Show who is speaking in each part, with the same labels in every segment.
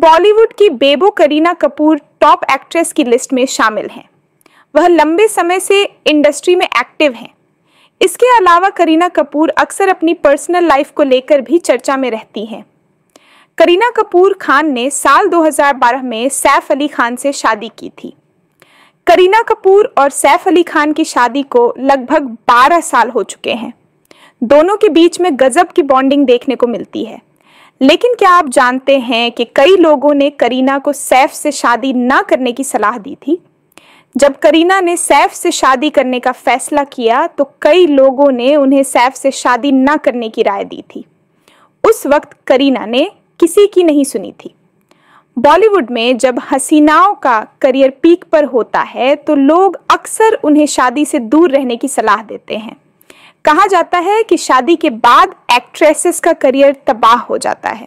Speaker 1: बॉलीवुड की Bebo Kareena Kapoor top actress की list में शामिल हैं वह लंबे समय से इंडस्ट्री में एक्टिव हैं इसके अलावा करीना कपूर अक्सर अपनी पर्सनल लाइफ को लेकर भी चर्चा में रहती हैं करीना कपूर खान ने साल 2012 में सैफ अली खान से शादी की थी करीना कपूर और सैफ अली खान की शादी को लगभग 12 साल हो चुके हैं दोनों के बीच में गजब की बॉन्डिंग देखने को मिलती है लेकिन क्या आप जानते हैं कि कई लोगों ने करीना को सैफ से शादी न करने की सलाह दी थी जब करीना ने सैफ से शादी करने का फैसला किया तो कई लोगों ने उन्हें सैफ से शादी न करने की राय दी थी उस वक्त करीना ने किसी की नहीं सुनी थी बॉलीवुड में जब हसीनाओं का करियर पीक पर होता है तो लोग अक्सर उन्हें शादी से दूर रहने की सलाह देते हैं कहा जाता है कि शादी के बाद एक्ट्रेसेस का करियर तबाह हो जाता है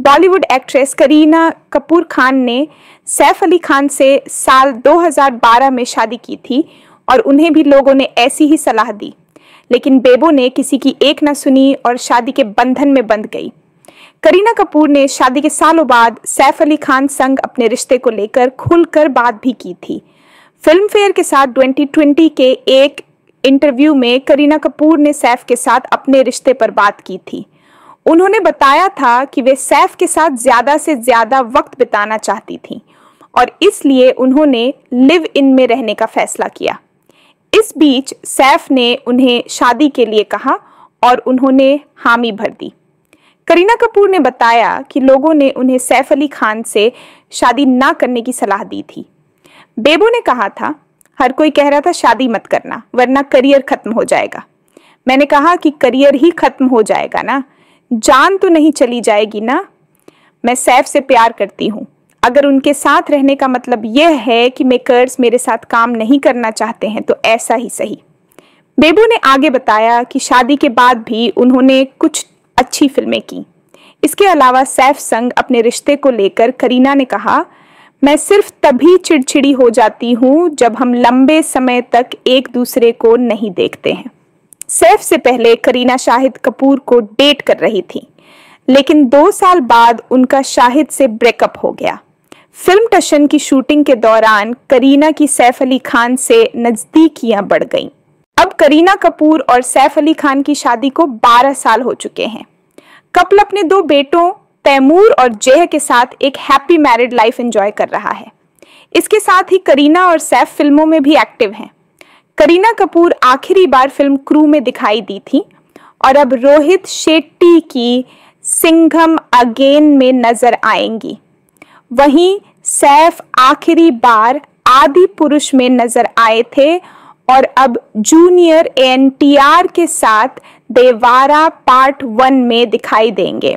Speaker 1: बॉलीवुड एक्ट्रेस करीना कपूर खान ने सैफ अली खान से साल 2012 में शादी की थी और उन्हें भी लोगों ने ऐसी ही सलाह दी लेकिन बेबो ने किसी की एक न सुनी और शादी के बंधन में बंध गई करीना कपूर ने शादी के सालों बाद सैफ अली खान संग अपने रिश्ते को लेकर खुलकर बात भी की थी फिल्म फेयर के साथ 2020 के एक इंटरव्यू में करीना कपूर ने सैफ के साथ अपने रिश्ते पर बात की थी उन्होंने बताया था कि वे सैफ के साथ ज़्यादा से ज़्यादा वक्त बिताना चाहती थी और इसलिए उन्होंने लिव इन में रहने का फैसला किया इस बीच सैफ ने उन्हें शादी के लिए कहा और उन्होंने हामी भर दी करीना कपूर ने बताया कि लोगों ने उन्हें सैफ अली खान से शादी ना करने की सलाह दी थी बेबो ने कहा था हर कोई कह रहा था शादी मत करना वरना करियर खत्म हो जाएगा मैंने कहा कि करियर ही खत्म हो जाएगा ना जान तो नहीं चली जाएगी ना मैं सैफ से प्यार करती हूँ अगर उनके साथ रहने का मतलब यह है कि मेकर्स मेरे साथ काम नहीं करना चाहते हैं तो ऐसा ही सही बेबू ने आगे बताया कि शादी के बाद भी उन्होंने कुछ अच्छी फिल्में की इसके अलावा सैफ संग अपने रिश्ते को लेकर करीना ने कहा मैं सिर्फ तभी चिड़चिड़ी हो जाती हूँ जब हम लंबे समय तक एक दूसरे को नहीं देखते हैं सैफ से पहले करीना शाहिद कपूर को डेट कर रही थी लेकिन दो साल बाद उनका शाहिद से ब्रेकअप हो गया फिल्म टशन की शूटिंग के दौरान करीना की सैफ अली खान से नज़दीकियां बढ़ गईं। अब करीना कपूर और सैफ अली खान की शादी को 12 साल हो चुके हैं कपल अपने दो बेटों तैमूर और जय के साथ एक हैप्पी मैरिड लाइफ एंजॉय कर रहा है इसके साथ ही करीना और सैफ फिल्मों में भी एक्टिव हैं करीना कपूर आखिरी बार फिल्म क्रू में दिखाई दी थी और अब रोहित शेट्टी की सिंघम अगेन में नजर आएंगी वहीं सैफ आखिरी बार आदि पुरुष में नजर आए थे और अब जूनियर एनटीआर के साथ देवारा पार्ट वन में दिखाई देंगे